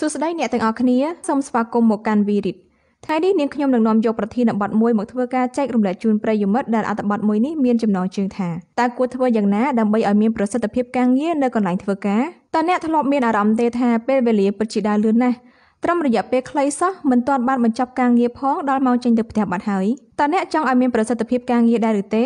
សួស្តីអ្នកទាំងអស់គ្នាសូមស្វាគមន៍មកកាន់ Virit ថ្ងៃនេះនាងខ្ញុំនឹងនាំយកប្រធានបទមួយមកធ្វើការចែករំលែកជូនប្រិយមិត្តដែលអត្ថបទមួយនេះមានចំណងជើងថាតើគួរធ្វើយ៉ាងណាដើម្បីឲ្យមានប្រសិទ្ធភាពការងារនៅកន្លែងធ្វើការតើអ្នកធ្លាប់មានអារម្មណ៍ទេថាពេលវេលាពិតជាដើរលឿនណាស់ត្រឹមរយៈពេលខ្លីសោះមិនទាន់បានបញ្ចប់ការងារផងដល់ម៉ោងចេញទៅផ្ទះបាត់ហើយតើអ្នកចង់ឲ្យមានប្រសិទ្ធភាពការងារដែរឬទេ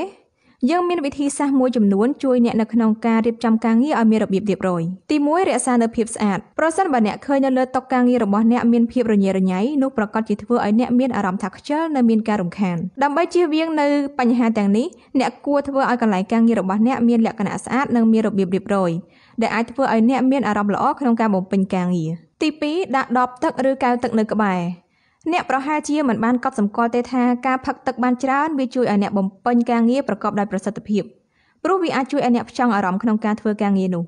យើងមានវិធីសាស្ត្រមួយចំនួនជួយអ្នកនៅក្នុងការរៀបចំការងារឲ្យមានរបៀបរៀបរយទី1រក្សានៅភាពស្អាតប្រសិនបើអ្នកឃើញនៅលើតុការងាររបស់អ្នកមានភាពរញ៉េរញ៉ៃនោះប្រកាសជាធ្វើឲ្យអ្នកមានអារម្មណ៍ថាខ្ជិលនិងមានការរំខានដើម្បីជៀសវាងនៅបញ្ហាទាំងនេះអ្នកគួរធ្វើឲ្យកន្លែងការងាររបស់អ្នកមានលក្ខណៈស្អាតនិងមានរបៀបរៀបរយដែលអាចធ្វើឲ្យអ្នកមានអារម្មណ៍ល្អក្នុងការបំពេញការងារទី2ដាក់ដបទឹកឬកែវទឹកនៅក្បែរអ្នកប្រហែលជាមិនបានកត់សម្គាល់ទេថាការផឹកទឹកបានច្រើនវាជួយឲ្យអ្នកបំពេញការងារប្រកបដោយប្រសិទ្ធភាពព្រោះវាអាចជួយឲ្យអ្នកផ្ចង់អារម្មណ៍ក្នុងការធ្វើការងារនោះ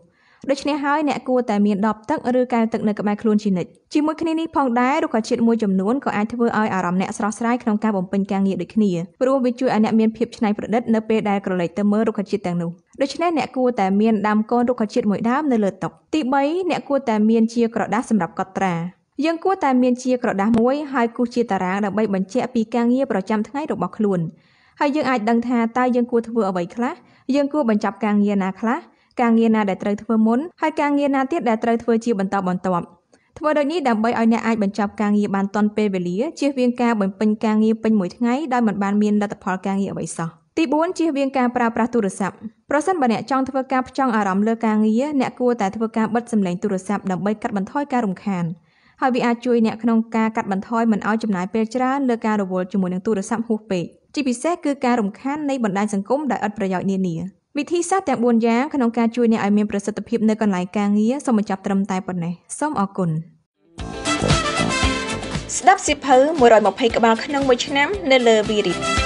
ដូច្នេះហើយអ្នកគួរតែមានដបទឹកឬកែវទឹកនៅក្បែរខ្លួនជានិច្ចជាមួយគ្នានេះផងដែររុក្ខជាតិមួយចំនួនក៏អាចធ្វើឲ្យអារម្មណ៍អ្នកស្រស់ស្រាយក្នុងការបំពេញការងារដូចគ្នាព្រោះវាជួយឲ្យអ្នកមានភាពច្នៃប្រឌិតនៅពេលដែលក្រឡេកទៅមើលរុក្ខជាតិទាំងនោះដូច្នេះអ្នកគួរតែមានដើមកូនរុក្ខជាតិមួយដើមនៅលើតុទី3អ្នកគួរតែមានជាក្រដាសសម្រាប់កត់ត្រាយើងគួរតែមានជាក្រដាស់មួយហើយគូសជាតារាងដើម្បីបញ្ជាក់ពីការងារប្រចាំថ្ងៃរបស់ខ្លួនហើយយើងអាចដឹងថាតើយើងគួរធ្វើអ្វីខ្លះយើងគួរបញ្ចប់ការងារណាខ្លះការងារណាដែលត្រូវធ្វើមុនហើយការងារណាទៀតដែលត្រូវធ្វើជាបន្តបន្ទាប់ធ្វើដូចនេះដើម្បីឲ្យអ្នកអាចបញ្ចប់ការងារបានទាន់ពេលវេលាជៀសវាងការបំពេញការងារពេញមួយថ្ងៃដោយមិនបានមានលទ្ធផលការងារអ្វីសោះទី4ជៀសវាងការប្រើប្រាស់ទូរស័ព្ទប្រសិនបើអ្នកចង់ធ្វើការផ្ចង់អារម្មណ៍លើការងារអ្នកគួរតែធ្វើការបិទសម្លេងទូរស័ព្ទដើម្បីកាត់បន្ថយការរំខាន។ហើយវាអាចជួយអ្នកក្នុងការកាត់បន្ថយមិនឲ្យចំណាយពេលច្រើនលើការរវល់ជាមួយនឹងទូរស័ព្ទហួសពេកជាពិសេសគឺការរំខាននៃបណ្ដាញសង្គមដែលឥតប្រយោជន៍នានា វិធីសាស្ត្រទាំង4យ៉ាងក្នុងការជួយអ្នកឲ្យមានប្រសិទ្ធភាពនៅកន្លែងការងារសូមបញ្ចប់ត្រឹមតែប៉ុណ្ណេះសូមអរគុណស្ដាប់សិភៅ120ក្បាលក្នុងមួយឆ្នាំ នៅលើ Virit